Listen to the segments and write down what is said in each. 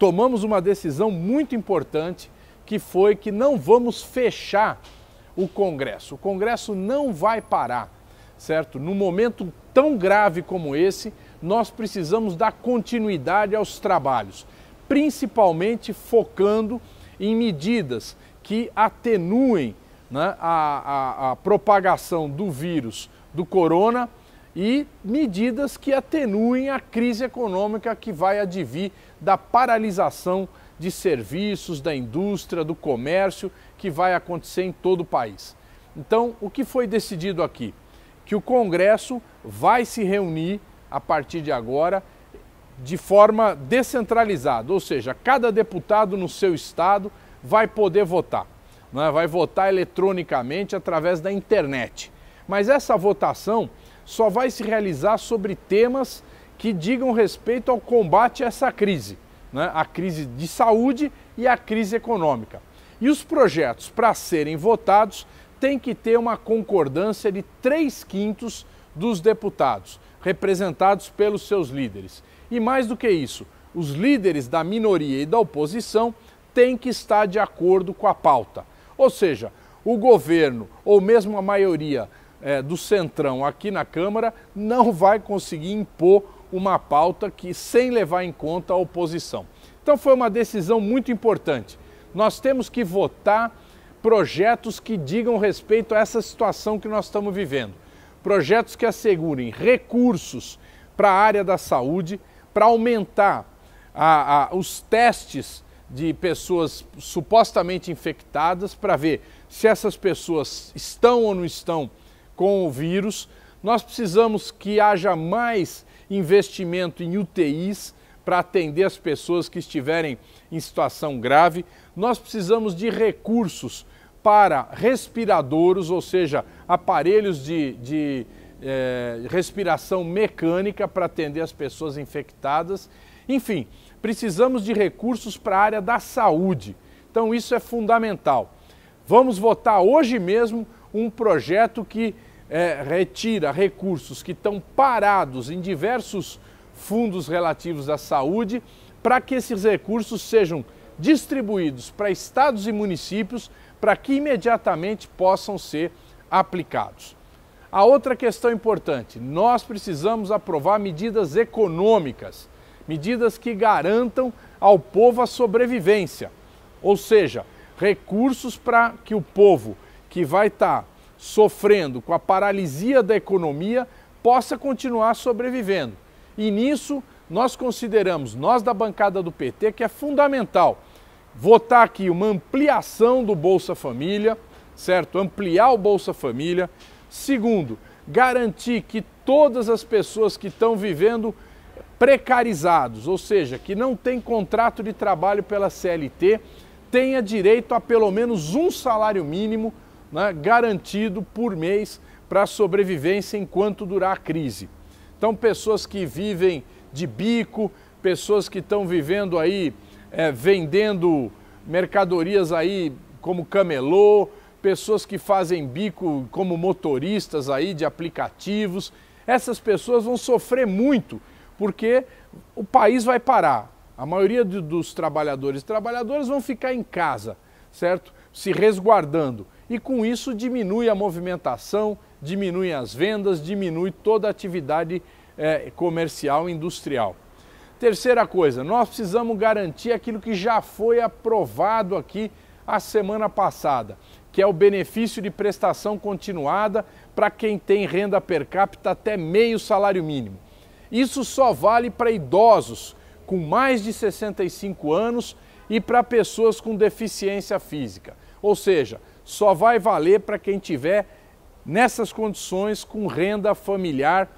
tomamos uma decisão muito importante que foi que não vamos fechar o Congresso. O Congresso não vai parar, certo? Num momento tão grave como esse, nós precisamos dar continuidade aos trabalhos, principalmente focando em medidas que atenuem né, a, a, a propagação do vírus do corona e medidas que atenuem a crise econômica que vai advir da paralisação de serviços, da indústria, do comércio, que vai acontecer em todo o país. Então, o que foi decidido aqui? Que o Congresso vai se reunir a partir de agora de forma descentralizada, ou seja, cada deputado no seu estado vai poder votar, é? vai votar eletronicamente através da internet. Mas essa votação só vai se realizar sobre temas que digam respeito ao combate a essa crise, né? a crise de saúde e a crise econômica. E os projetos, para serem votados, têm que ter uma concordância de três quintos dos deputados, representados pelos seus líderes. E mais do que isso, os líderes da minoria e da oposição têm que estar de acordo com a pauta. Ou seja, o governo ou mesmo a maioria é, do Centrão aqui na Câmara não vai conseguir impor uma pauta que sem levar em conta a oposição. Então foi uma decisão muito importante. Nós temos que votar projetos que digam respeito a essa situação que nós estamos vivendo. Projetos que assegurem recursos para a área da saúde, para aumentar a, a, os testes de pessoas supostamente infectadas, para ver se essas pessoas estão ou não estão com o vírus. Nós precisamos que haja mais investimento em UTIs para atender as pessoas que estiverem em situação grave. Nós precisamos de recursos para respiradouros, ou seja, aparelhos de, de eh, respiração mecânica para atender as pessoas infectadas. Enfim, precisamos de recursos para a área da saúde. Então, isso é fundamental. Vamos votar hoje mesmo um projeto que é, retira recursos que estão parados em diversos fundos relativos à saúde para que esses recursos sejam distribuídos para estados e municípios para que imediatamente possam ser aplicados. A outra questão importante: nós precisamos aprovar medidas econômicas, medidas que garantam ao povo a sobrevivência, ou seja, recursos para que o povo que vai estar tá sofrendo com a paralisia da economia possa continuar sobrevivendo. E nisso nós consideramos, nós da bancada do PT, que é fundamental votar aqui uma ampliação do Bolsa Família, certo? Ampliar o Bolsa Família. Segundo, garantir que todas as pessoas que estão vivendo precarizados, ou seja, que não tem contrato de trabalho pela CLT, tenha direito a pelo menos um salário mínimo né, garantido por mês para sobrevivência enquanto durar a crise. Então, pessoas que vivem de bico, pessoas que estão vivendo aí, é, vendendo mercadorias aí como camelô, pessoas que fazem bico como motoristas aí de aplicativos, essas pessoas vão sofrer muito, porque o país vai parar. A maioria dos trabalhadores e trabalhadoras vão ficar em casa, certo? se resguardando. E com isso diminui a movimentação, diminui as vendas, diminui toda a atividade é, comercial industrial. Terceira coisa, nós precisamos garantir aquilo que já foi aprovado aqui a semana passada, que é o benefício de prestação continuada para quem tem renda per capita até meio salário mínimo. Isso só vale para idosos com mais de 65 anos e para pessoas com deficiência física. Ou seja, só vai valer para quem tiver nessas condições com renda familiar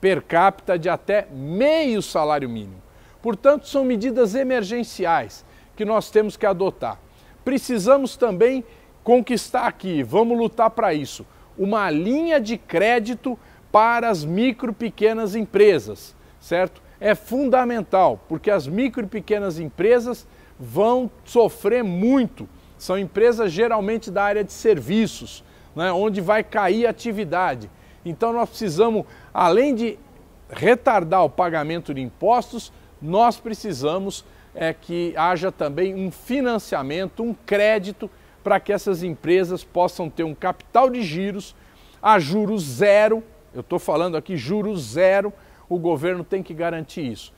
per capita de até meio salário mínimo. Portanto, são medidas emergenciais que nós temos que adotar. Precisamos também conquistar aqui, vamos lutar para isso, uma linha de crédito para as micro e pequenas empresas, certo? É fundamental, porque as micro e pequenas empresas vão sofrer muito são empresas geralmente da área de serviços, né, onde vai cair a atividade. Então nós precisamos, além de retardar o pagamento de impostos, nós precisamos é, que haja também um financiamento, um crédito para que essas empresas possam ter um capital de giros a juros zero. Eu estou falando aqui juros zero. O governo tem que garantir isso.